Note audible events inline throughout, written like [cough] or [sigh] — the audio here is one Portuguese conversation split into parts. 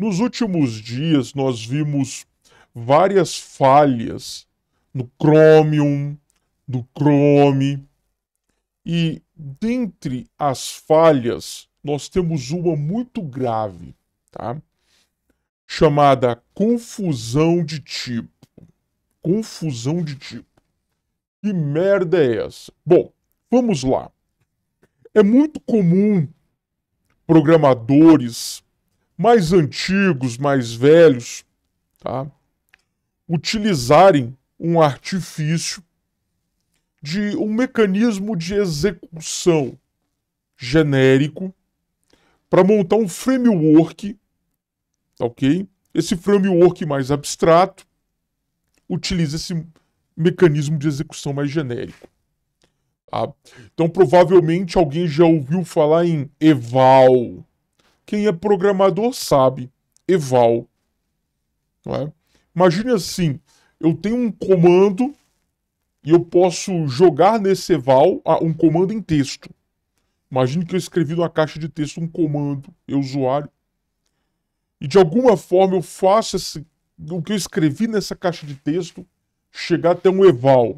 Nos últimos dias, nós vimos várias falhas no Chromium, no Chrome, e dentre as falhas, nós temos uma muito grave, tá? chamada confusão de tipo. Confusão de tipo. Que merda é essa? Bom, vamos lá. É muito comum programadores mais antigos, mais velhos, tá? utilizarem um artifício de um mecanismo de execução genérico para montar um framework, tá ok? Esse framework mais abstrato utiliza esse mecanismo de execução mais genérico. Tá? Então, provavelmente alguém já ouviu falar em eval, quem é programador sabe. Eval. Não é? Imagine assim: eu tenho um comando e eu posso jogar nesse eval ah, um comando em texto. Imagine que eu escrevi numa caixa de texto um comando, eu usuário, e de alguma forma eu faço esse, o que eu escrevi nessa caixa de texto chegar até um eval,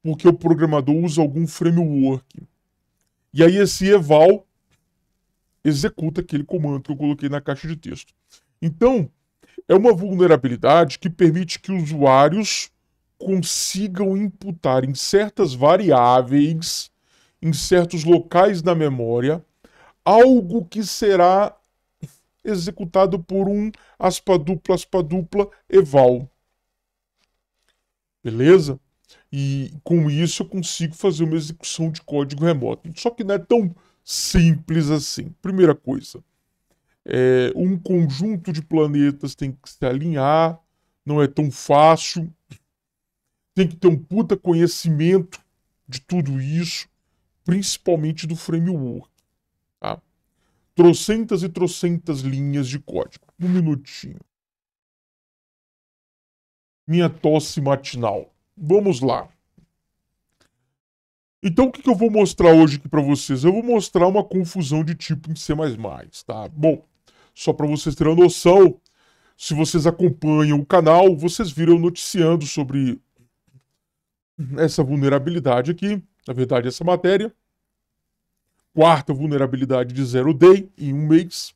porque o programador usa algum framework. E aí esse eval executa aquele comando que eu coloquei na caixa de texto. Então, é uma vulnerabilidade que permite que usuários consigam imputar em certas variáveis, em certos locais da memória, algo que será executado por um aspa dupla, aspa dupla, eval. Beleza? E com isso eu consigo fazer uma execução de código remoto. Só que não é tão Simples assim. Primeira coisa, é, um conjunto de planetas tem que se alinhar, não é tão fácil, tem que ter um puta conhecimento de tudo isso, principalmente do framework. Tá? Trocentas e trocentas linhas de código. Um minutinho. Minha tosse matinal. Vamos lá. Então o que, que eu vou mostrar hoje aqui para vocês? Eu vou mostrar uma confusão de tipo em C++, tá? Bom, só para vocês terem uma noção, se vocês acompanham o canal, vocês viram noticiando sobre essa vulnerabilidade aqui, na verdade essa matéria. Quarta vulnerabilidade de zero day em um mês.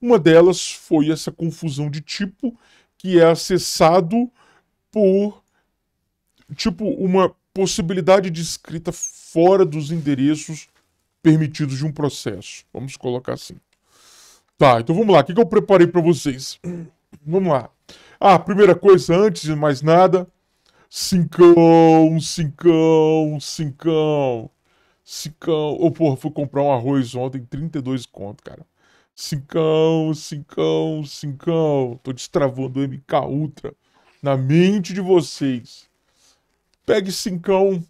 Uma delas foi essa confusão de tipo que é acessado por tipo uma possibilidade de escrita fora dos endereços permitidos de um processo. Vamos colocar assim. Tá, então vamos lá. O que eu preparei para vocês? [clears throat] Vamos lá. Ah, primeira coisa, antes de mais nada, cincão, cincão, cincão, cincão. Ô, oh, porra, fui comprar um arroz ontem, 32 conto, cara. Cincão, cincão, cincão. Tô destravando o MK Ultra na mente de vocês. Pegue cincão,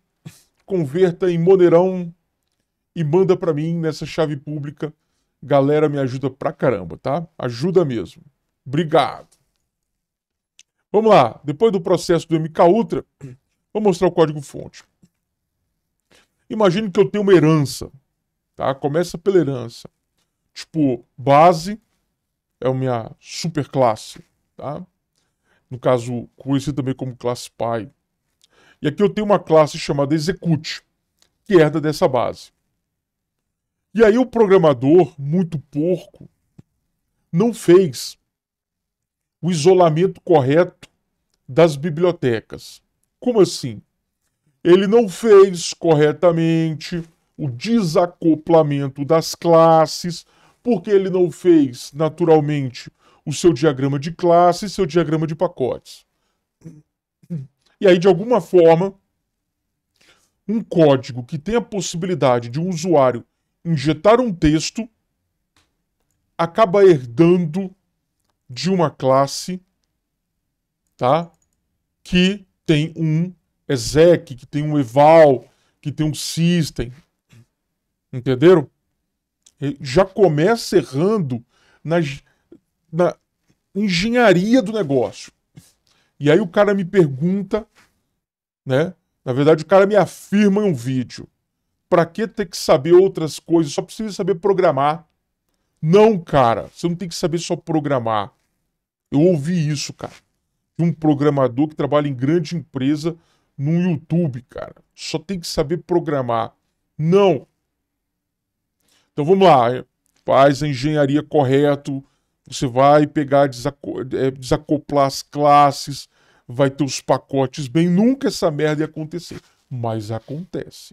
converta em Moneirão e manda para mim nessa chave pública. Galera, me ajuda pra caramba, tá? Ajuda mesmo. Obrigado. Vamos lá. Depois do processo do MK Ultra, vou mostrar o código fonte. Imagine que eu tenho uma herança, tá? Começa pela herança. Tipo, base é a minha superclasse, tá? No caso, conhecido também como classe pai. E aqui eu tenho uma classe chamada execute, que herda dessa base. E aí o programador, muito porco, não fez o isolamento correto das bibliotecas. Como assim? Ele não fez corretamente o desacoplamento das classes, porque ele não fez naturalmente o seu diagrama de classes, seu diagrama de pacotes. E aí, de alguma forma, um código que tem a possibilidade de um usuário injetar um texto acaba herdando de uma classe tá? que tem um exec, que tem um eval, que tem um system. Entenderam? Já começa errando na engenharia do negócio. E aí o cara me pergunta, né? Na verdade, o cara me afirma em um vídeo. Pra que ter que saber outras coisas? Só precisa saber programar. Não, cara. Você não tem que saber só programar. Eu ouvi isso, cara. De um programador que trabalha em grande empresa no YouTube, cara. Só tem que saber programar. Não. Então vamos lá. Faz a engenharia correto, você vai pegar, desaco é, desacoplar as classes, vai ter os pacotes bem. Nunca essa merda ia acontecer. Mas acontece.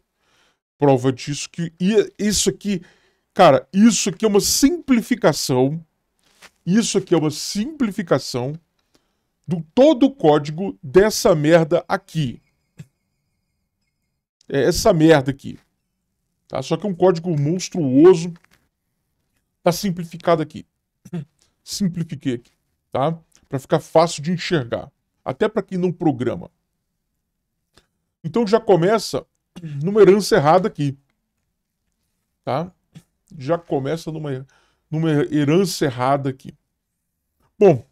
Prova disso que é, isso aqui, cara, isso aqui é uma simplificação. Isso aqui é uma simplificação do todo o código dessa merda aqui. É essa merda aqui. Tá? Só que é um código monstruoso. Tá simplificado aqui simplifiquei aqui, tá? Para ficar fácil de enxergar, até para quem não programa. Então já começa numa herança errada aqui, tá? Já começa numa, numa herança errada aqui. Bom,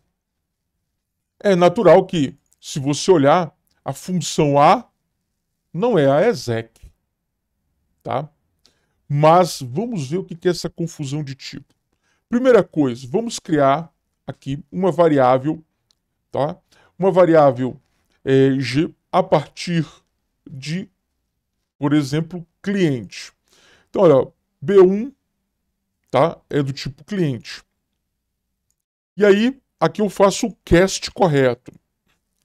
é natural que, se você olhar, a função A não é a exec, tá? Mas vamos ver o que é essa confusão de tipo. Primeira coisa, vamos criar aqui uma variável, tá? Uma variável é, G a partir de, por exemplo, cliente. Então, olha, B1 tá? é do tipo cliente. E aí, aqui eu faço o cast correto.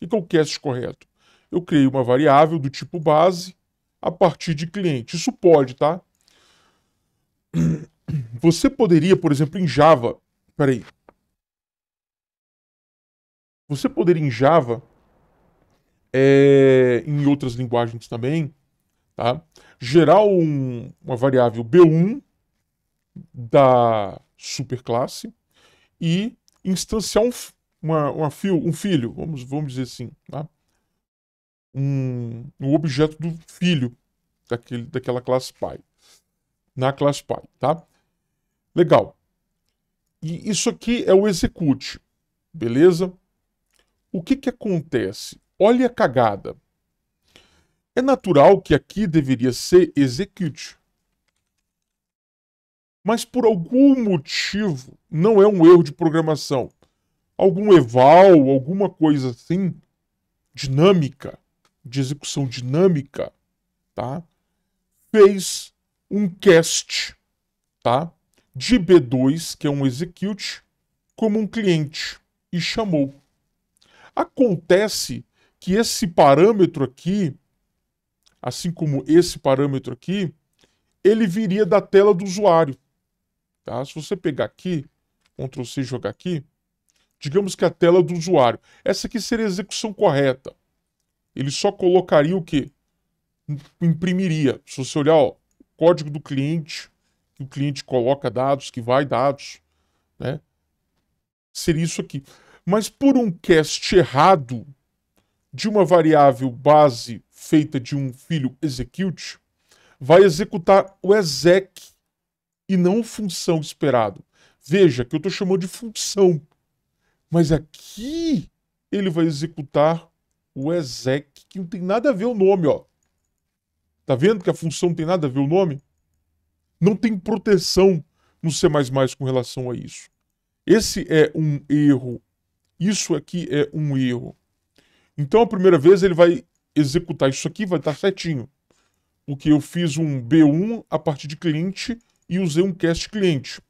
O que é o cast correto? Eu criei uma variável do tipo base a partir de cliente. Isso pode, tá? Você poderia, por exemplo, em Java. Peraí. Você poderia em Java, é, em outras linguagens também, tá? gerar um, uma variável B1 da superclasse e instanciar um, uma, uma fio, um filho, vamos, vamos dizer assim, tá? um, um objeto do filho daquele, daquela classe pai, na classe pai, tá? Legal. E isso aqui é o execute, beleza? O que, que acontece? Olha a cagada. É natural que aqui deveria ser execute. Mas por algum motivo, não é um erro de programação. Algum eval, alguma coisa assim, dinâmica, de execução dinâmica, tá? Fez um cast, tá? de B2, que é um execute, como um cliente e chamou. Acontece que esse parâmetro aqui, assim como esse parâmetro aqui, ele viria da tela do usuário. Tá? Se você pegar aqui, Ctrl C jogar aqui, digamos que é a tela do usuário. Essa aqui seria a execução correta. Ele só colocaria o que? Imprimiria. Se você olhar, ó, código do cliente, que o cliente coloca dados, que vai dados, né? Seria isso aqui. Mas por um cast errado de uma variável base feita de um filho execute, vai executar o exec e não função esperado. Veja que eu estou chamando de função, mas aqui ele vai executar o exec, que não tem nada a ver o nome, ó. Tá vendo que a função não tem nada a ver o nome? não tem proteção no C com relação a isso. Esse é um erro. Isso aqui é um erro. Então, a primeira vez, ele vai executar isso aqui, vai estar certinho. Porque eu fiz um B1 a partir de cliente e usei um cast cliente.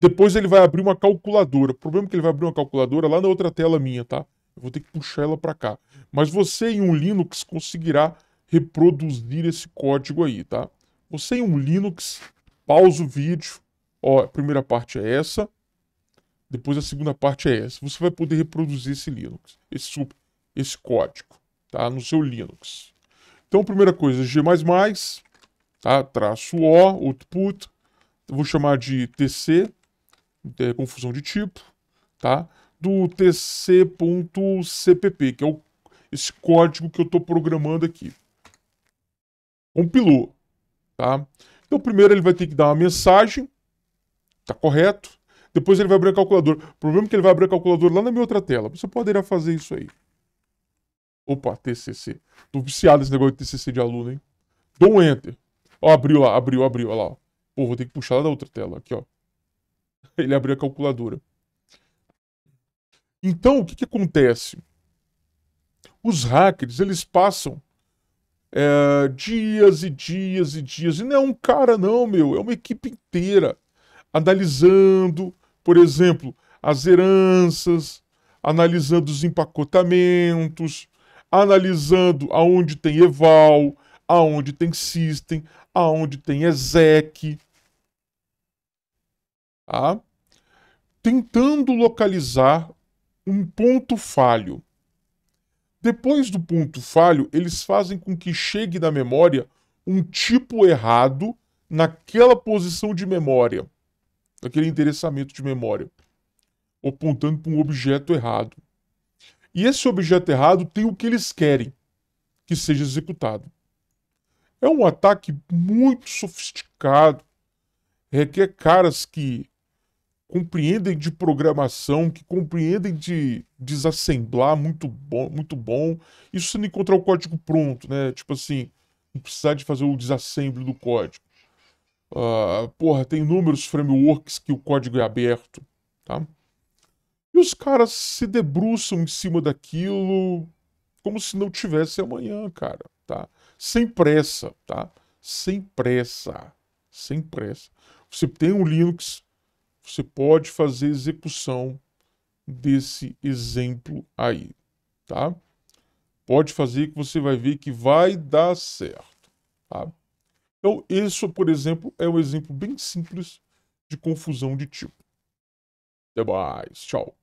Depois ele vai abrir uma calculadora. O problema é que ele vai abrir uma calculadora lá na outra tela minha, tá? Eu vou ter que puxar ela para cá. Mas você em um Linux conseguirá reproduzir esse código aí, tá? Você em um Linux, pausa o vídeo. Ó, a primeira parte é essa. Depois a segunda parte é essa. Você vai poder reproduzir esse Linux, esse, esse código, tá? No seu Linux. Então, primeira coisa, G++, tá? Traço O, output. Eu vou chamar de TC, é, confusão de tipo, tá? Do tc.cpp, que é o, esse código que eu estou programando aqui. Compilou. Tá? Então, primeiro ele vai ter que dar uma mensagem, tá correto? Depois ele vai abrir o calculador. O problema é que ele vai abrir o calculador lá na minha outra tela. Você poderia fazer isso aí. Opa, TCC. Tô viciado nesse negócio de TCC de aluno, hein? Dou um Enter. Ó, abriu lá, abriu, abriu, ó lá. Pô, vou ter que puxar lá da outra tela, aqui, ó. [laughs] Ele abriu a calculadora. Então, o que que acontece? Os hackers, eles passam é, dias e dias e dias. E não é um cara, não, meu, é uma equipe inteira analisando, por exemplo, as heranças, analisando os empacotamentos, analisando aonde tem Eval, aonde tem System, aonde tem Ezek. Tá? Tentando localizar um ponto falho. Depois do ponto falho, eles fazem com que chegue na memória um tipo errado naquela posição de memória, naquele endereçamento de memória, apontando para um objeto errado. E esse objeto errado tem o que eles querem que seja executado. É um ataque muito sofisticado, requer caras que compreendem de programação, que compreendem de desassemblar muito bom, muito bom. Isso se não encontrar o código pronto, né? Tipo assim, não precisar de fazer o desassemble do código. Uh, porra, tem inúmeros frameworks que o código é aberto, tá? E os caras se debruçam em cima daquilo como se não tivesse amanhã, cara, tá? Sem pressa, tá? Sem pressa, sem pressa. Você tem um Linux, você pode fazer execução desse exemplo aí, tá? Pode fazer que você vai ver que vai dar certo, tá? Então, isso, por exemplo, é um exemplo bem simples de confusão de tipo. Até mais, tchau.